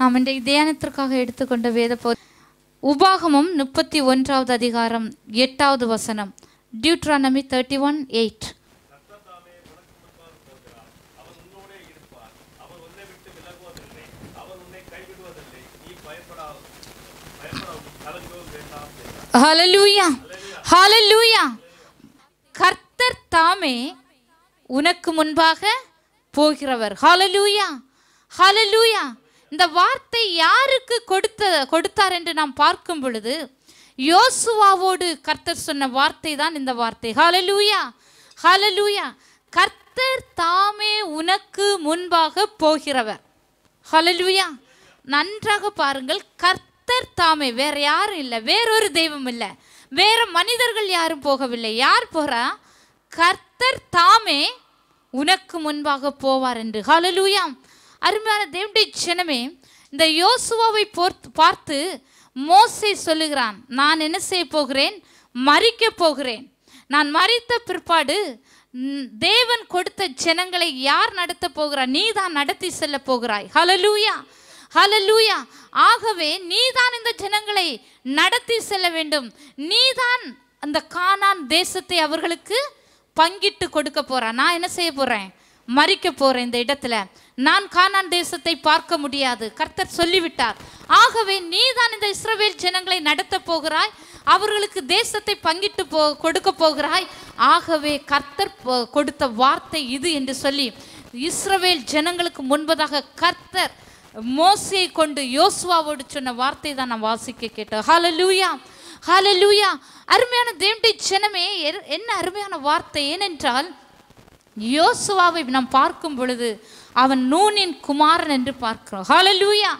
நாம் இன்றைக்கு தியானத்திற்காக எடுத்துக்கொண்ட வேத போ உபாகமும் முப்பத்தி ஒன்றாவது அதிகாரம் எட்டாவது வசனம் Deuteronomy thirty one eight hallelujah hallelujah கர்த்தர் தாமே உனக்கு முன்பாக போகிறவர் ஹலலூயா ஹலலூயா இந்த வார்த்தை யாருக்கு கொடுத்த கொடுத்தார் என்று நாம் பார்க்கும் பொழுது யோசுவாவோடு கர்த்தர் சொன்ன வார்த்தை தான் இந்த வார்த்தை ஹலலூயா ஹலலூயா கர்த்தர் தாமே உனக்கு முன்பாக போகிறவர் ஹலலூயா நன்றாக பாருங்கள் கர்த்தர் தாமே வேற யாரும் இல்லை வேறொரு தெய்வம் இல்லை வேற மனிதர்கள் யாரும் போகவில்லை யார் போறா கர்த்தர் தாமே உனக்கு முன்பாக போவார் என்று ஹலலூயாம் அருமையான தேவனுடைய ஜனமே இந்த யோசுவாவை பார்த்து மோசை சொல்லுகிறான் நான் என்ன செய்ய போகிறேன் மறிக்க போகிறேன் நான் மறித்த பிற்பாடு தேவன் கொடுத்த ஜனங்களை யார் நடத்த போகிறார் நீ தான் நடத்தி செல்ல போகிறாய் ஹலலூயா ஹலலூயா ஆகவே நீ தான் இந்த ஜனங்களை நடத்தி செல்ல வேண்டும் நீ தான் அந்த கானான் தேசத்தை அவர்களுக்கு பங்கிட்டு கொடுக்க போற நான் என்ன செய்ய போறேன் மறிக்க போற இந்த இடத்துல நான் கானான் தேசத்தை பார்க்க முடியாது கர்த்தர் சொல்லிவிட்டார் ஆகவே நீ தான் இந்த இஸ்ரவேல் ஜனங்களை நடத்த போகிறாய் அவர்களுக்கு தேசத்தை பங்கிட்டு போ கொடுக்க போகிறாய் ஆகவே கர்த்தர் கொடுத்த வார்த்தை இது என்று சொல்லி இஸ்ரவேல் ஜனங்களுக்கு முன்பதாக கர்த்தர் மோசியை கொண்டு யோசுவாவோடு சொன்ன வார்த்தை தான் நான் வாசிக்க கேட்டேன் ஹால லூயா ஹால லூயா அருமையான தேவண்டி ஜனமே என்ன அருமையான வார்த்தை ஏனென்றால் யோசுவாவை நாம் பார்க்கும் பொழுது அவன் நூனின் குமாரன் என்று பார்க்கிறோம் ஹாலலூயா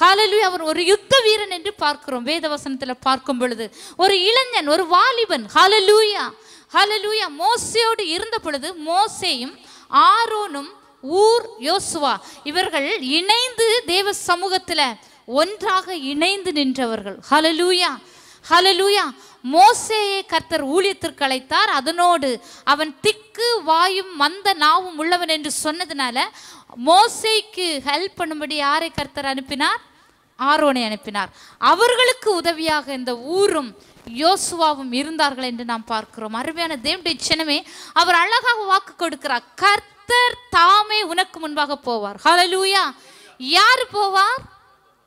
ஹாலலூயா அவர் ஒரு யுத்த வீரன் என்று பார்க்கிறோம் வேதவசனத்தில் பார்க்கும் பொழுது ஒரு இளைஞன் ஒரு வாலிபன் ஹாலலூயா ஹாலலூயா மோசையோடு இருந்த பொழுது மோசேயும் ஆரோனும் ஊர் யோசுவா இவர்கள் இணைந்து தேவ சமூகத்தில் ஒன்றாக இணைந்து நின்றவர்கள் ஹலலூயா ஹலலூயா மோசேயே கர்த்தர் ஊழியத்திற்கு அழைத்தார் அதனோடு அவன் திக்கு வாயும் மந்த நாவும் உள்ளவன் என்று சொன்னதுனால மோசைக்கு ஹெல்ப் பண்ணும்படி யாரை கர்த்தர் அனுப்பினார் ஆரோனை அனுப்பினார் அவர்களுக்கு உதவியாக இந்த ஊரும் யோசுவாவும் இருந்தார்கள் என்று நாம் பார்க்கிறோம் அருமையான தேவடைய சின்னமே அவர் அழகாக வாக்கு கொடுக்கிறார் கர்த்தர் தாமே உனக்கு முன்பாக போவார் ஹலலூயா யார் போவார்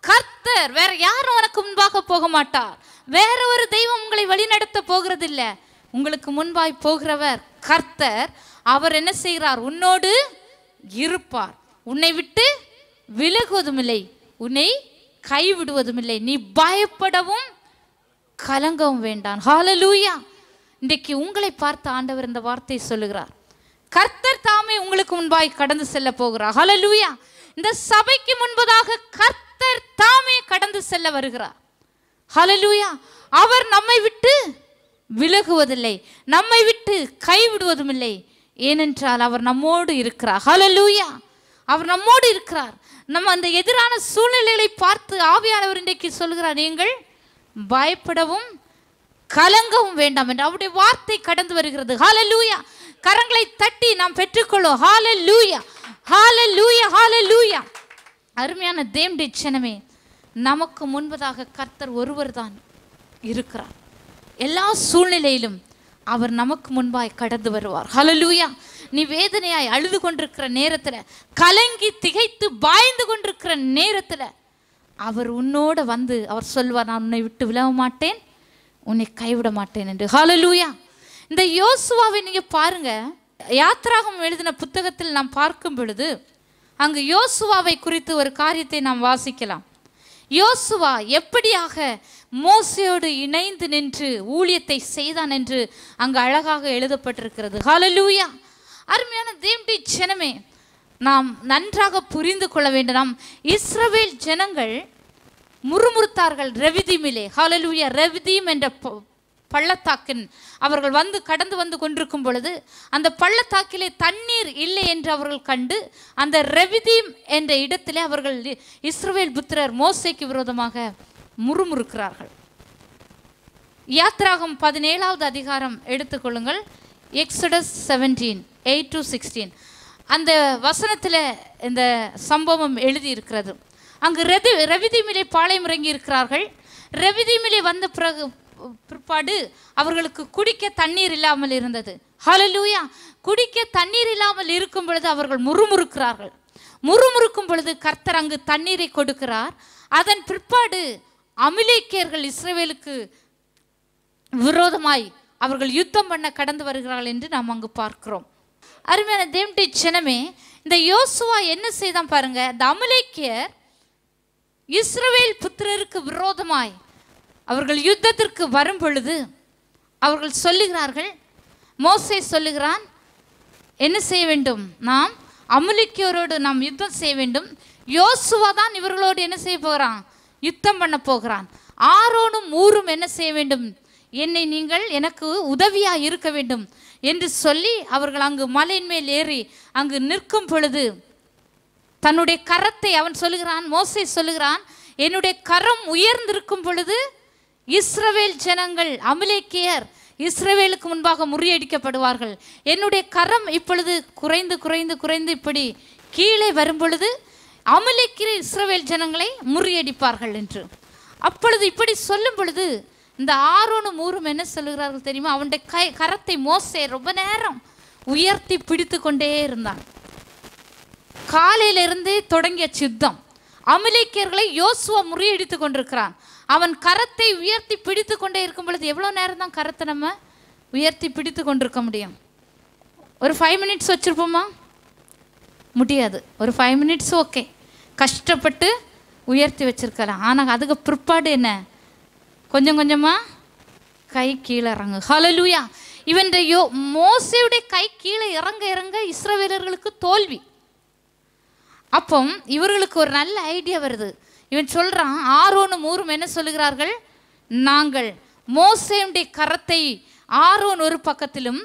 கர்த்தர் வேற யாரும் உனக்கு முன்பாக போக மாட்டார் வேற ஒரு தெய்வம் உங்களை வழிநடத்த போகிறது இல்லை உங்களுக்கு முன்பாய் போகிறவர் கர்த்தர் அவர் என்ன செய்கிறார் உன்னோடு இருப்பார் உன்னை விட்டு விலகுவதும் இல்லை உன்னை கைவிடுவதும் இல்லை நீ பயப்படவும் கலங்கவும் வேண்டாம் ஹாலலூயா இன்றைக்கு உங்களை பார்த்து ஆண்டவர் இந்த வார்த்தையை சொல்லுகிறார் கர்த்தர் தாமே உங்களுக்கு முன்பாய் கடந்து செல்ல போகிறார் ஹாலலூயா இந்த சபைக்கு முன்பதாக கர்த்தர் கர்த்தர் தாமே கடந்து செல்ல வருகிறார் ஹலலூயா அவர் நம்மை விட்டு விலகுவதில்லை நம்மை விட்டு கைவிடுவதும் இல்லை ஏனென்றால் அவர் நம்மோடு இருக்கிறார் ஹலலூயா அவர் நம்மோடு இருக்கிறார் நம்ம அந்த எதிரான சூழ்நிலைகளை பார்த்து ஆவியானவர் இன்றைக்கு சொல்கிறார் நீங்கள் பயப்படவும் கலங்கவும் வேண்டாம் என்று அவருடைய வார்த்தை கடந்து வருகிறது ஹால லூயா கரங்களை தட்டி நாம் பெற்றுக்கொள்ளும் ஹால லூயா ஹால லூயா லூயா அருமையான தேம்டி சனமே நமக்கு முன்பதாக கர்த்தர் ஒருவர் தான் இருக்கிறார் எல்லா சூழ்நிலையிலும் அவர் நமக்கு முன்பாய் கடந்து வருவார் ஹலலூயா நீ வேதனையாய் அழுது கொண்டிருக்கிற நேரத்தில் கலங்கி திகைத்து பாய்ந்து கொண்டிருக்கிற நேரத்தில் அவர் உன்னோட வந்து அவர் சொல்வார் நான் உன்னை விட்டு விழவ மாட்டேன் உன்னை கைவிட மாட்டேன் என்று ஹலலூயா இந்த யோசுவாவை நீங்கள் பாருங்கள் யாத்ராகம் எழுதின புத்தகத்தில் நாம் பார்க்கும் பொழுது அங்கு யோசுவாவை குறித்து ஒரு காரியத்தை நாம் வாசிக்கலாம் யோசுவா எப்படியாக மோசையோடு இணைந்து நின்று ஊழியத்தை செய்தான் என்று அங்கு அழகாக எழுதப்பட்டிருக்கிறது ஹாலலூயா அருமையான தேம்பி ஜனமே நாம் நன்றாக புரிந்து கொள்ள வேண்டும் நாம் இஸ்ரவேல் ஜனங்கள் முறுமுறுத்தார்கள் ரவிதீமிலே ஹாலலூயா ரவிதீம் என்ற பள்ளத்தாக்கின் அவர்கள் வந்து கடந்து வந்து கொண்டிருக்கும் பொழுது அந்த பள்ளத்தாக்கிலே தண்ணீர் இல்லை என்று அவர்கள் கண்டு அந்த ரெவிதீம் என்ற இடத்திலே அவர்கள் இஸ்ரோவேல் புத்திரர் மோசைக்கு விரோதமாக முறுமுறுக்கிறார்கள் யாத்ராகம் பதினேழாவது அதிகாரம் எடுத்துக்கொள்ளுங்கள் Exodus seventeen eight to sixteen அந்த வசனத்தில் இந்த சம்பவம் எழுதியிருக்கிறது அங்கு ரெதி ரவிதீமிலே பாளையம் இறங்கி இருக்கிறார்கள் ரவிதீமிலே வந்த பிறகு பிற்பாடு அவர்களுக்கு குடிக்க தண்ணீர் இல்லாமல் இருந்தது ஹலலூயா குடிக்க தண்ணீர் இல்லாமல் இருக்கும் பொழுது அவர்கள் முறுமுறுக்கிறார்கள் முறுமுறுக்கும் பொழுது கர்த்தர் அங்கு தண்ணீரை கொடுக்கிறார் அதன் பிற்பாடு அமிலேக்கியர்கள் இஸ்ரேவேலுக்கு விரோதமாய் அவர்கள் யுத்தம் பண்ண கடந்து வருகிறார்கள் என்று நாம் அங்கு பார்க்கிறோம் அருமையான தேவனுடைய சினமே இந்த யோசுவா என்ன செய்தான் பாருங்க இந்த அமலேக்கியர் இஸ்ரவேல் புத்திரருக்கு விரோதமாய் அவர்கள் யுத்தத்திற்கு வரும் பொழுது அவர்கள் சொல்லுகிறார்கள் மோசை சொல்லுகிறான் என்ன செய்ய வேண்டும் நாம் அமுலிக்கியோரோடு நாம் யுத்தம் செய்ய வேண்டும் யோசுவா தான் இவர்களோடு என்ன செய்ய போகிறான் யுத்தம் பண்ண போகிறான் ஆரோனும் ஊரும் என்ன செய்ய வேண்டும் என்னை நீங்கள் எனக்கு உதவியாக இருக்க வேண்டும் என்று சொல்லி அவர்கள் அங்கு மலையின் மேல் ஏறி அங்கு நிற்கும் பொழுது தன்னுடைய கரத்தை அவன் சொல்லுகிறான் மோசை சொல்லுகிறான் என்னுடைய கரம் உயர்ந்திருக்கும் பொழுது இஸ்ரவேல் ஜனங்கள் அமலேக்கியர் இஸ்ரவேலுக்கு முன்பாக முறியடிக்கப்படுவார்கள் என்னுடைய கரம் இப்பொழுது குறைந்து குறைந்து குறைந்து இப்படி கீழே வரும்பொழுது அமலிக்கிற இஸ்ரவேல் ஜனங்களை முறியடிப்பார்கள் என்று அப்பொழுது இப்படி சொல்லும் பொழுது இந்த ஆரோனும் ஊரும் என்ன சொல்லுகிறார்கள் தெரியுமா அவனுடைய கை கரத்தை மோசே ரொம்ப நேரம் உயர்த்தி பிடித்து கொண்டே இருந்தான் காலையிலிருந்தே தொடங்கிய சித்தம் அமலேக்கியர்களை யோசுவா முறியடித்து கொண்டிருக்கிறான் அவன் கரத்தை உயர்த்தி பிடித்து கொண்டே இருக்கும் பொழுது எவ்வளோ நேரம் தான் கரத்தை நம்ம உயர்த்தி பிடித்து கொண்டிருக்க முடியும் ஒரு ஃபைவ் மினிட்ஸ் வச்சுருப்போமா முடியாது ஒரு ஃபைவ் மினிட்ஸ் ஓகே கஷ்டப்பட்டு உயர்த்தி வச்சுருக்கலாம் ஆனால் அதுக்கு பிற்பாடு என்ன கொஞ்சம் கொஞ்சமாக கை கீழே இறங்கு ஹலலூயா இவன் யோ மோசையுடைய கை கீழே இறங்க இறங்க இஸ்ரவேலர்களுக்கு தோல்வி அப்போ இவர்களுக்கு ஒரு நல்ல ஐடியா வருது இவன் சொல்கிறான் ஆரோனும் ஊரும் என்ன சொல்லுகிறார்கள் நாங்கள் மோசையுடைய கரத்தை ஆரோன் ஒரு பக்கத்திலும்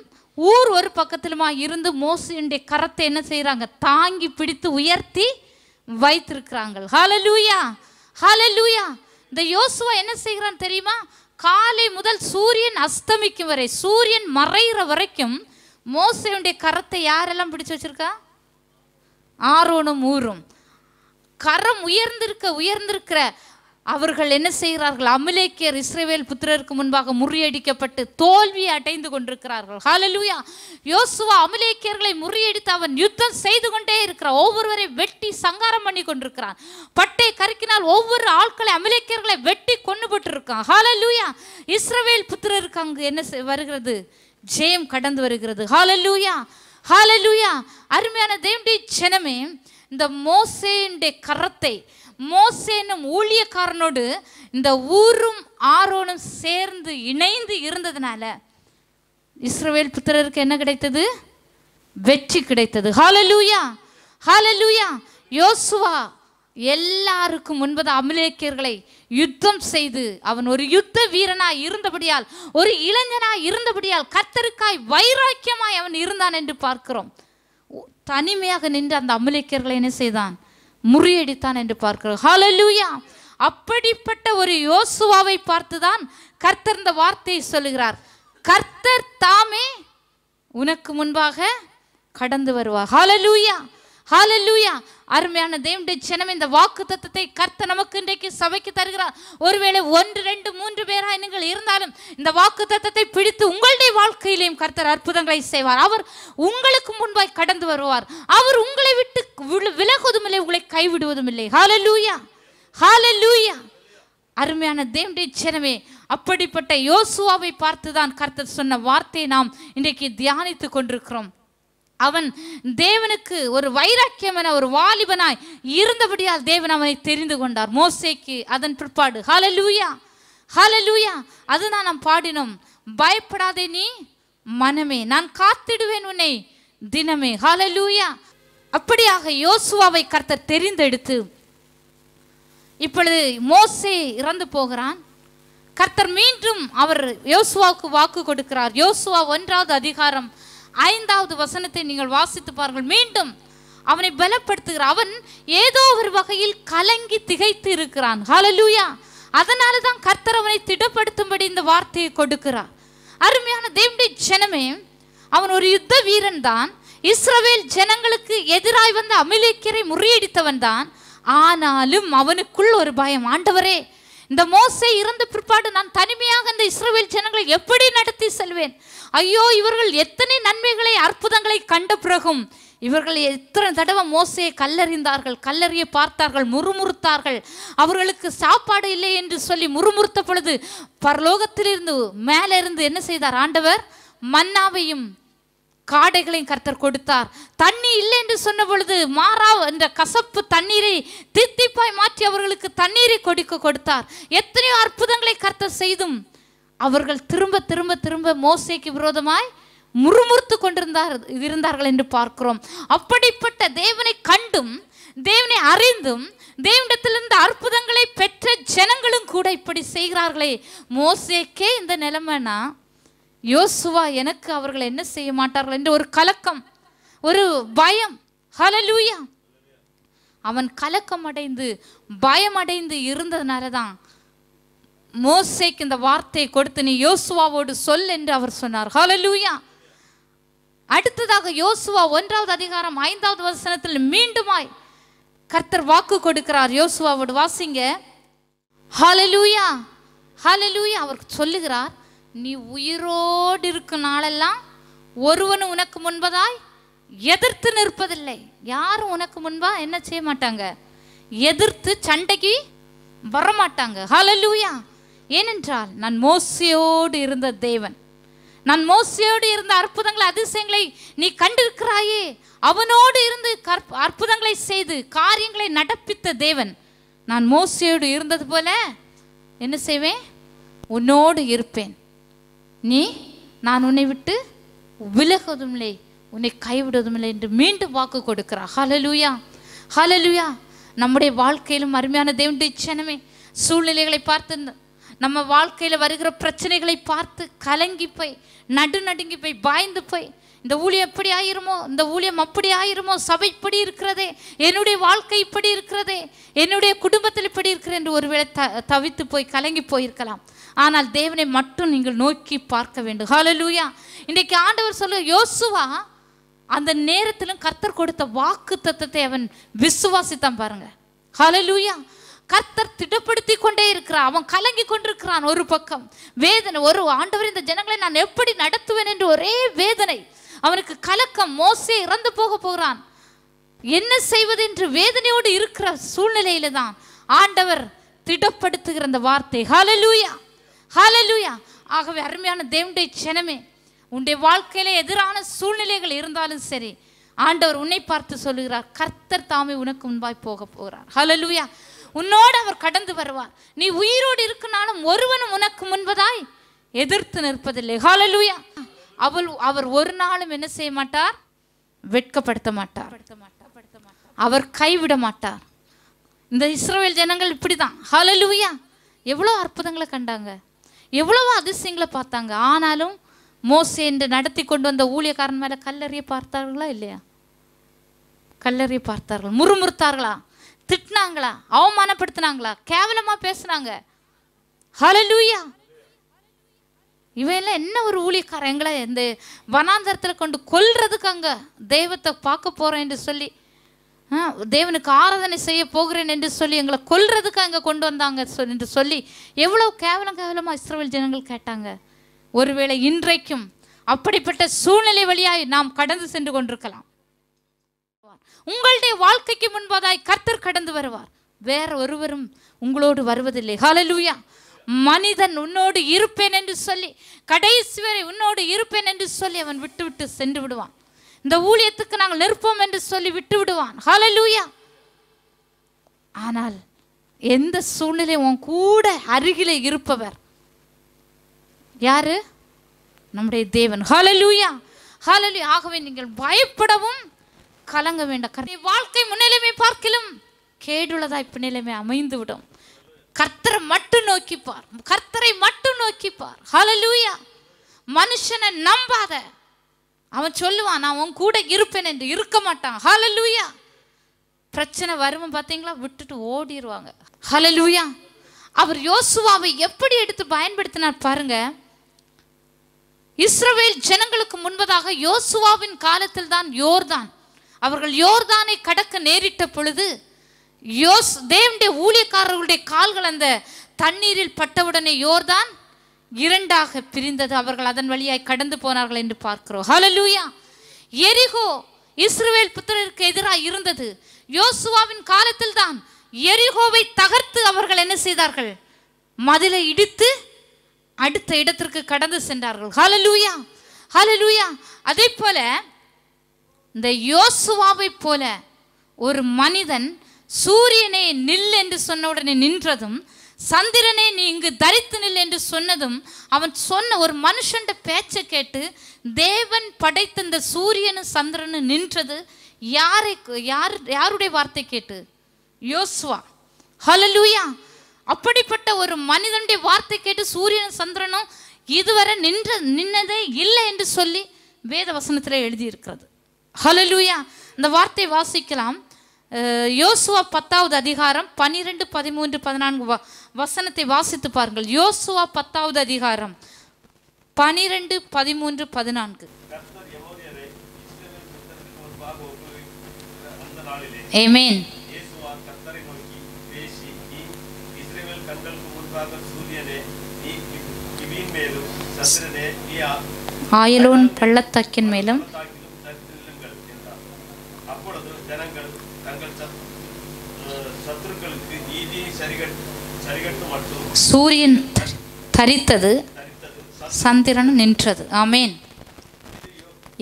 ஊர் ஒரு பக்கத்திலுமா இருந்து மோசையுடைய கரத்தை என்ன செய்கிறாங்க தாங்கி பிடித்து உயர்த்தி வைத்திருக்கிறாங்கள் ஹலலூயா ஹலலூயா இந்த யோசுவா என்ன செய்கிறான் தெரியுமா காலை முதல் சூரியன் அஸ்தமிக்கும் வரை சூரியன் மறைகிற வரைக்கும் மோசையுடைய கரத்தை யாரெல்லாம் பிடிச்சு வச்சிருக்கா ஆரோனும் ஊரும் கரம் உயர்ந்திருக்க உயர்ந்திருக்கிற அவர்கள் என்ன செய்கிறார்கள் அமிலேக்கியர் இஸ்ரேவேல் புத்திரருக்கு முன்பாக முறியடிக்கப்பட்டு தோல்வி அடைந்து கொண்டிருக்கிறார்கள் ஹாலலூயா யோசுவா அமிலேக்கியர்களை முறியடித்து அவன் யுத்தம் செய்து கொண்டே இருக்கிறான் ஒவ்வொருவரை வெட்டி சங்காரம் பண்ணி கொண்டிருக்கிறான் பட்டை கருக்கினால் ஒவ்வொரு ஆட்களை அமிலேக்கியர்களை வெட்டி கொண்டுபட்டு இருக்கான் ஹாலலூயா இஸ்ரவேல் புத்திரருக்கு அங்கு என்ன வருகிறது ஜெயம் கடந்து வருகிறது ஹாலலூயா ஹாலலூயா அருமையான தேவடி ஜனமே இந்த மோசேனுடைய கரத்தை மோசேனும் ஊழியக்காரனோடு இந்த ஊரும் ஆரோனும் சேர்ந்து இணைந்து இருந்ததுனால இஸ்ரவேல் புத்திரருக்கு என்ன கிடைத்தது வெற்றி கிடைத்தது ஹாலலூயா ஹாலலூயா யோசுவா எல்லாருக்கும் முன்பது அமலேக்கியர்களை யுத்தம் செய்து அவன் ஒரு யுத்த வீரனாய் இருந்தபடியால் ஒரு இளைஞனாய் இருந்தபடியால் கத்தருக்காய் வைராக்கியமாய் அவன் இருந்தான் என்று பார்க்கிறோம் தனிமையாக நின்று அந்த அமலிக்கர்களை என்ன செய்தான் முறியடித்தான் என்று பார்க்கிறோம் அப்படிப்பட்ட ஒரு யோசுவாவை பார்த்துதான் கர்த்தர் இந்த வார்த்தையை சொல்லுகிறார் கர்த்தர் தாமே உனக்கு முன்பாக கடந்து வருவார் ஹாலலூயா ஹாலலூயா அருமையான தேவனுடைய ஜனம் இந்த வாக்கு தத்துவத்தை கர்த்த நமக்கு இன்றைக்கு சபைக்கு தருகிறார் ஒருவேளை ஒன்று ரெண்டு மூன்று பேராய் நீங்கள் இருந்தாலும் இந்த வாக்கு தத்துவத்தை பிடித்து உங்களுடைய வாழ்க்கையிலேயும் கர்த்தர் அற்புதங்களை செய்வார் அவர் உங்களுக்கு முன்பாய் கடந்து வருவார் அவர் உங்களை விட்டு விலகுவதும் இல்லை உங்களை கைவிடுவதும் இல்லை ஹாலலூயா ஹாலலூயா அருமையான தேவனுடைய ஜனமே அப்படிப்பட்ட யோசுவாவை பார்த்துதான் கர்த்தர் சொன்ன வார்த்தையை நாம் இன்றைக்கு தியானித்து கொண்டிருக்கிறோம் அவன் தேவனுக்கு ஒரு என ஒரு வாலிபனாய் இருந்தபடியால் தேவன் அவனை தெரிந்து கொண்டார் மோசேக்கு அதன் பிற்பாடு லூயா ஹால லூயா அதுதான் நாம் பாடினோம் பயப்படாதே நீ மனமே நான் காத்திடுவேன் உன்னை தினமே லூயா அப்படியாக யோசுவாவை கர்த்தர் தெரிந்தெடுத்து இப்பொழுது மோசே இறந்து போகிறான் கர்த்தர் மீண்டும் அவர் யோசுவாவுக்கு வாக்கு கொடுக்கிறார் யோசுவா ஒன்றாவது அதிகாரம் ஐந்தாவது வசனத்தை நீங்கள் வாசித்து பாருங்கள் மீண்டும் அவனை பலப்படுத்துகிற அவன் ஏதோ ஒரு வகையில் கலங்கி திகைத்து இருக்கிறான் ஹலலூயா அதனால தான் கர்த்தர் அவனை திடப்படுத்தும்படி இந்த வார்த்தையை கொடுக்கிறார் அருமையான தேவனுடைய ஜனமே அவன் ஒரு யுத்த வீரன் தான் இஸ்ரவேல் ஜனங்களுக்கு எதிராய் வந்த அமிலேக்கரை முறியடித்தவன் தான் ஆனாலும் அவனுக்குள் ஒரு பயம் ஆண்டவரே இந்த மோசை இறந்த பிற்பாடு நான் தனிமையாக இந்த இஸ்ரோவேல் ஜனங்களை எப்படி நடத்தி செல்வேன் ஐயோ இவர்கள் எத்தனை நன்மைகளை அற்புதங்களை கண்ட பிறகும் இவர்கள் எத்தனை தடவை மோசையை கல்லறிந்தார்கள் கல்லறிய பார்த்தார்கள் முறுமுறுத்தார்கள் அவர்களுக்கு சாப்பாடு இல்லை என்று சொல்லி முறுமுறுத்த பொழுது பரலோகத்திலிருந்து மேலே இருந்து என்ன செய்தார் ஆண்டவர் மன்னாவையும் காடைகளையும் கர்த்தர் கொடுத்தார் தண்ணி இல்லை என்று சொன்ன பொழுது மாறா என்ற கசப்பு தண்ணீரை தித்திப்பாய் மாற்றி அவர்களுக்கு தண்ணீரை கொடுக்க கொடுத்தார் எத்தனையோ அற்புதங்களை கர்த்தர் செய்தும் அவர்கள் திரும்ப திரும்ப திரும்ப மோசைக்கு விரோதமாய் முறுமுறுத்து கொண்டிருந்தார் இருந்தார்கள் என்று பார்க்கிறோம் அப்படிப்பட்ட தேவனை கண்டும் தேவனை அறிந்தும் தேவனிடத்திலிருந்து அற்புதங்களை பெற்ற ஜனங்களும் கூட இப்படி செய்கிறார்களே மோசேக்கே இந்த நிலைமைனா யோசுவா எனக்கு அவர்கள் என்ன செய்ய மாட்டார்கள் என்று ஒரு கலக்கம் ஒரு பயம் ஹலலூயா அவன் கலக்கம் அடைந்து பயம் அடைந்து இருந்ததுனால தான் மோசைக்கு இந்த வார்த்தையை கொடுத்து நீ யோசுவாவோடு சொல் என்று அவர் சொன்னார் ஹலலூயா அடுத்ததாக யோசுவா ஒன்றாவது அதிகாரம் ஐந்தாவது வசனத்தில் மீண்டுமாய் கர்த்தர் வாக்கு கொடுக்கிறார் யோசுவாவோடு வாசிங்க ஹலலூயா ஹலலூயா அவர் சொல்லுகிறார் நீ உயிரோடு இருக்கும் நாளெல்லாம் ஒருவன் உனக்கு முன்பதாய் எதிர்த்து நிற்பதில்லை யாரும் உனக்கு முன்பா என்ன செய்ய மாட்டாங்க எதிர்த்து சண்டைக்கு வரமாட்டாங்க ஹலலூயா ஏனென்றால் நான் மோசையோடு இருந்த தேவன் நான் மோசையோடு இருந்த அற்புதங்களை அதிசயங்களை நீ கண்டிருக்கிறாயே அவனோடு இருந்து அற்புதங்களை செய்து காரியங்களை நடப்பித்த தேவன் நான் மோசையோடு இருந்தது போல என்ன செய்வேன் உன்னோடு இருப்பேன் நீ நான் உன்னை விட்டு விலகுவதுமில்லை உன்னை கைவிடுவதுமில்லை என்று மீண்டும் வாக்கு கொடுக்கிறார் ஹலலூயா ஹலலூயா நம்முடைய வாழ்க்கையிலும் அருமையான தேவனுடைய இச்சனமே சூழ்நிலைகளை பார்த்து நம்ம வாழ்க்கையில் வருகிற பிரச்சனைகளை பார்த்து கலங்கி போய் நடு நடுங்கி போய் பாய்ந்து போய் இந்த ஊழியம் எப்படி ஆயிருமோ இந்த ஊழியம் அப்படி ஆயிருமோ சபை இப்படி இருக்கிறதே என்னுடைய வாழ்க்கை இப்படி இருக்கிறதே என்னுடைய குடும்பத்தில் இப்படி இருக்கிறது என்று ஒருவேளை த தவித்து போய் கலங்கி போயிருக்கலாம் ஆனால் தேவனை மட்டும் நீங்கள் நோக்கி பார்க்க வேண்டும் ஹாலலூயா இன்றைக்கு ஆண்டவர் சொல்ல யோசுவா அந்த நேரத்திலும் கர்த்தர் கொடுத்த வாக்கு தத்துவத்தை அவன் விசுவாசித்தான் பாருங்க ஹாலலூயா கர்த்தர் திடப்படுத்தி கொண்டே இருக்கிறான் அவன் கலங்கி கொண்டிருக்கிறான் ஒரு பக்கம் வேதனை ஒரு ஆண்டவர் இந்த ஜனங்களை நான் எப்படி நடத்துவேன் என்று ஒரே வேதனை அவனுக்கு கலக்கம் மோசே இறந்து போக போகிறான் என்ன செய்வது என்று வேதனையோடு இருக்கிற சூழ்நிலையில தான் ஆண்டவர் திடப்படுத்துகிற அந்த வார்த்தை ஹலலூயா ஹலலூயா ஆகவே அருமையான தேவனுடைய ஜனமே உன்னுடைய வாழ்க்கையில எதிரான சூழ்நிலைகள் இருந்தாலும் சரி ஆண்டவர் உன்னை பார்த்து சொல்லுகிறார் கர்த்தர் தாமே உனக்கு முன்பாய் போக போகிறார் ஹலலூயா உன்னோடு அவர் கடந்து வருவார் நீ உயிரோடு இருக்கனாலும் ஒருவனும் உனக்கு முன்பதாய் எதிர்த்து நிற்பதில்லை ஹாலலூயா அவள் அவர் ஒரு நாளும் என்ன செய்ய மாட்டார் வெட்கப்படுத்த மாட்டார் அவர் கைவிட மாட்டார் இந்த இஸ்ரோவேல் ஜனங்கள் இப்படிதான் ஹலலூயா எவ்வளோ அற்புதங்களை கண்டாங்க எவ்வளவோ அதிசயங்களை பார்த்தாங்க ஆனாலும் மோசே என்று நடத்தி கொண்டு வந்த ஊழியக்காரன் மேலே கல்லறிய பார்த்தார்களா இல்லையா கல்லறிய பார்த்தார்கள் முறுமுறுத்தார்களா திட்டினாங்களா அவமானப்படுத்தினாங்களா கேவலமாக பேசுனாங்க ஹலலூயா இவையெல்லாம் என்ன ஒரு ஊழியக்காரன் எங்களை இந்த வனாந்தரத்தில் கொண்டு கொல்றதுக்கு அங்கே தெய்வத்தை பார்க்க போகிறேன் என்று சொல்லி தேவனுக்கு ஆராதனை செய்ய போகிறேன் என்று சொல்லி எங்களை கொல்றதுக்கு அங்கே கொண்டு வந்தாங்க என்று சொல்லி எவ்வளோ கேவலம் கேவலமாக இஸ்ரோவேல் ஜனங்கள் கேட்டாங்க ஒருவேளை இன்றைக்கும் அப்படிப்பட்ட சூழ்நிலை வழியாய் நாம் கடந்து சென்று கொண்டிருக்கலாம் உங்களுடைய வாழ்க்கைக்கு முன்பதாய் கர்த்தர் கடந்து வருவார் வேற ஒருவரும் உங்களோடு வருவதில்லை ஹாலலூயா மனிதன் உன்னோடு இருப்பேன் என்று சொல்லி கடைசி வரை உன்னோடு இருப்பேன் என்று சொல்லி அவன் விட்டு விட்டு சென்று விடுவான் இந்த ஊழியத்துக்கு நாங்கள் நிற்போம் என்று சொல்லி விட்டு விடுவான் ஹலலூயா ஆனால் எந்த சூழ்நிலை உன் கூட அருகிலே இருப்பவர் யாரு நம்முடைய தேவன் ஹலலூயா ஹலலூயா ஆகவே நீங்கள் பயப்படவும் கலங்க வேண்டாம் வாழ்க்கை முன்னிலைமை பார்க்கலும் இப்ப நிலைமை அமைந்துவிடும் கர்த்தரை மட்டும் நோக்கிப்பார் கர்த்தரை மட்டும் நோக்கிப்பார் ஹலலூயா மனுஷனை நம்பாத அவன் சொல்லுவான் நான் உன் கூட இருப்பேன் என்று இருக்க மாட்டான் ஹலலூயா பிரச்சனை வரும் பார்த்தீங்களா விட்டுட்டு ஓடிடுவாங்க ஹலலூயா அவர் யோசுவாவை எப்படி எடுத்து பயன்படுத்தினார் பாருங்க இஸ்ரவேல் ஜனங்களுக்கு முன்பதாக யோசுவாவின் காலத்தில் தான் யோர்தான் அவர்கள் யோர்தானை கடக்க நேரிட்ட பொழுது யோஸ் தேவனுடைய ஊழியக்காரர்களுடைய கால்கள் அந்த தண்ணீரில் பட்டவுடனே யோர்தான் இரண்டாக பிரிந்தது அவர்கள் அதன் வழியாய் கடந்து போனார்கள் என்று பார்க்கிறோம் ஹலலூயா எரிகோ இஸ்ரேல் புத்திரருக்கு எதிராக இருந்தது யோசுவாவின் காலத்தில் தான் எரிகோவை தகர்த்து அவர்கள் என்ன செய்தார்கள் மதிலை இடித்து அடுத்த இடத்திற்கு கடந்து சென்றார்கள் ஹலலூயா ஹலலூயா அதே போல இந்த யோசுவாவை போல ஒரு மனிதன் சூரியனை நில் என்று சொன்ன உடனே நின்றதும் சந்திரனை நீ இங்கு தரித்து நில் என்று சொன்னதும் அவன் சொன்ன ஒரு மனுஷன்ட பேச்சை கேட்டு தேவன் படைத்த இந்த சூரியனு சந்திரனு நின்றது யாரை யார் யாருடைய வார்த்தை கேட்டு யோசுவா ஹலலூயா அப்படிப்பட்ட ஒரு மனிதனுடைய வார்த்தை கேட்டு சூரியன் சந்திரனும் இதுவரை நின்ற நின்னதே இல்லை என்று சொல்லி வேத வசனத்தில் எழுதியிருக்கிறது ஹலலூயா இந்த வார்த்தை வாசிக்கலாம் யோசுவா பத்தாவது அதிகாரம் பன்னிரெண்டு பதிமூன்று பதினான்கு வசனத்தை வாசித்து பாருங்கள் யோசுவா பத்தாவது அதிகாரம் பனிரெண்டு பதிமூன்று பதினான்கு ஆயலோன் பள்ளத்தாக்கின் மேலும் சூரியன் தரித்தது சந்திரன் நின்றது ஆமேன்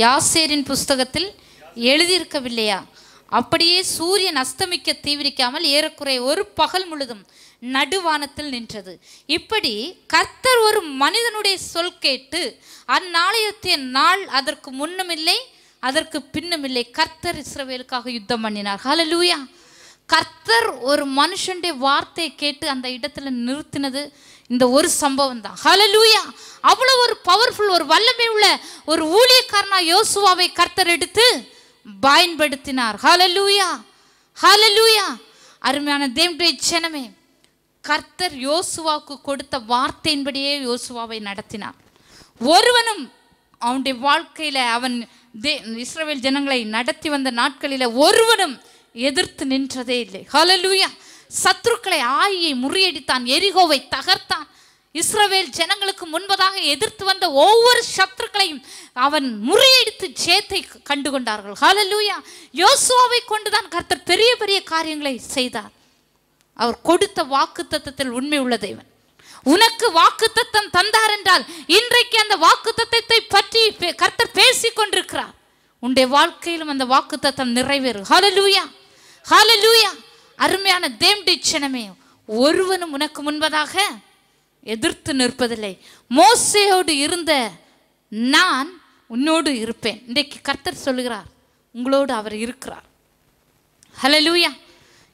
யாசேரின் புஸ்தகத்தில் எழுதியிருக்கவில்லையா அப்படியே சூரியன் அஸ்தமிக்க தீவிரிக்காமல் ஏறக்குறைய ஒரு பகல் முழுதும் நடுவானத்தில் நின்றது இப்படி கர்த்தர் ஒரு மனிதனுடைய சொல் கேட்டு அந்நாளையத்திய நாள் அதற்கு முன்னும் இல்லை அதற்கு பின்னமில்லை கர்த்தர் இஸ்ரவேலுக்காக யுத்தம் பண்ணினார் ஹலலூயா கர்த்தர் ஒரு மனுஷனுடைய வார்த்தையை கேட்டு அந்த இடத்துல நிறுத்தினது இந்த ஒரு சம்பவம் தான் ஹலலூயா அவ்வளோ ஒரு பவர்ஃபுல் ஒரு வல்லமை உள்ள ஒரு ஊழியக்காரனா யோசுவாவை கர்த்தர் எடுத்து பயன்படுத்தினார் ஹலலூயா ஹலலூயா அருமையான தேவனுடைய ஜனமே கர்த்தர் யோசுவாவுக்கு கொடுத்த வார்த்தையின்படியே யோசுவாவை நடத்தினார் ஒருவனும் அவனுடைய வாழ்க்கையில் அவன் தே ஜனங்களை நடத்தி வந்த நாட்களில் ஒருவனும் எதிர்த்து நின்றதே இல்லை ஹலலூயா சத்ருக்களை ஆயை முறியடித்தான் எரிகோவை தகர்த்தான் இஸ்ரவேல் ஜனங்களுக்கு முன்பதாக எதிர்த்து வந்த ஒவ்வொரு சத்துருக்களையும் அவன் முறியடித்து ஜேத்தை கண்டு கொண்டார்கள் ஹலலூயா யோசுவாவை கொண்டுதான் கர்த்தர் பெரிய பெரிய காரியங்களை செய்தார் அவர் கொடுத்த வாக்கு தத்துவத்தில் உண்மை உள்ள தேவன் உனக்கு வாக்குத்தத்தம் தந்தார் என்றால் இன்றைக்கு அந்த தத்தத்தை பற்றி கர்த்தர் பேசி கொண்டிருக்கிறார் உன்னுடைய வாழ்க்கையிலும் அந்த வாக்குத்தத்தம் நிறைவேறும் ஹலலூயா ஹலலூயா அருமையான தேம்டி சனமே ஒருவனும் உனக்கு முன்பதாக எதிர்த்து நிற்பதில்லை மோசையோடு இருந்த நான் உன்னோடு இருப்பேன் இன்றைக்கு கர்த்தர் சொல்லுகிறார் உங்களோடு அவர் இருக்கிறார் ஹலலூயா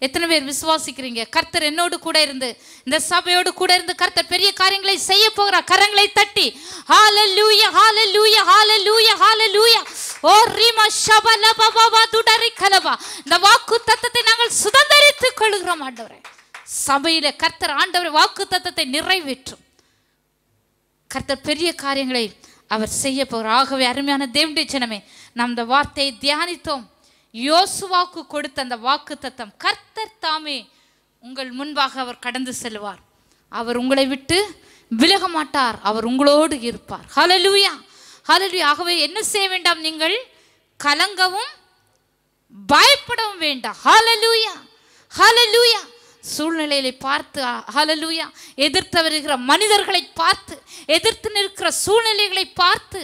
எத்தனை பேர் விசுவாசிக்கிறீங்க கர்த்தர் என்னோடு கூட இருந்து இந்த சபையோடு கூட இருந்து கர்த்தர் பெரிய காரியங்களை செய்ய போகிறார் கரங்களை தட்டி ஹால லூய ஹால லூய ஹால லூய ஹால லூய ஓ ரீமா ஷபல பபாபா துடரி கலபா இந்த வாக்கு தத்தத்தை நாங்கள் சுதந்திரித்துக் கொள்கிறோம் ஆண்டவரே சபையில கர்த்தர் ஆண்டவர் வாக்கு தத்தத்தை நிறைவேற்றும் கர்த்தர் பெரிய காரியங்களை அவர் செய்ய போகிறார் ஆகவே அருமையான தேவண்டி சின்னமே நாம் இந்த வார்த்தையை தியானித்தோம் யோசுவாக்கு கொடுத்த அந்த வாக்கு தத்தம் கர்த்தர் தாமே உங்கள் முன்பாக அவர் கடந்து செல்வார் அவர் உங்களை விட்டு விலக மாட்டார் அவர் உங்களோடு இருப்பார் ஹலலூயா ஹலலூயா ஆகவே என்ன செய்ய வேண்டாம் நீங்கள் கலங்கவும் பயப்படவும் வேண்டாம் ஹலலூயா ஹலலூயா சூழ்நிலைகளை பார்த்து ஹலலூயா எதிர்த்து வருகிற மனிதர்களை பார்த்து எதிர்த்து நிற்கிற சூழ்நிலைகளை பார்த்து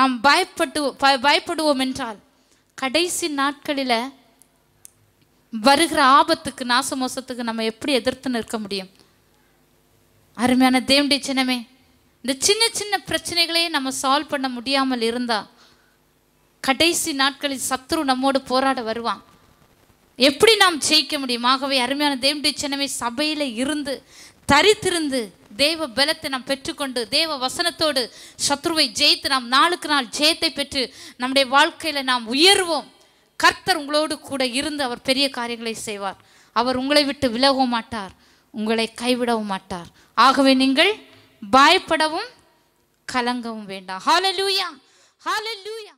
நாம் பயப்பட்டு பயப்படுவோம் என்றால் கடைசி நாட்களில் வருகிற ஆபத்துக்கு நாச மோசத்துக்கு நம்ம எப்படி எதிர்த்து நிற்க முடியும் அருமையான தேவண்டி சின்னமே இந்த சின்ன சின்ன பிரச்சனைகளையும் நம்ம சால்வ் பண்ண முடியாமல் இருந்தால் கடைசி நாட்களில் சத்ரு நம்மோடு போராட வருவான் எப்படி நாம் ஜெயிக்க முடியும் ஆகவே அருமையான தேவண்டி சின்னமே சபையில் இருந்து தரித்திருந்து தேவ பலத்தை நாம் பெற்றுக்கொண்டு தேவ வசனத்தோடு சத்ருவை ஜெயித்து நாம் நாளுக்கு நாள் ஜெயத்தை பெற்று நம்முடைய வாழ்க்கையில் நாம் உயர்வோம் கர்த்தர் உங்களோடு கூட இருந்து அவர் பெரிய காரியங்களை செய்வார் அவர் உங்களை விட்டு விலகவும் மாட்டார் உங்களை கைவிடவும் மாட்டார் ஆகவே நீங்கள் பயப்படவும் கலங்கவும் வேண்டாம் ஹால லூயா ஹால லூயா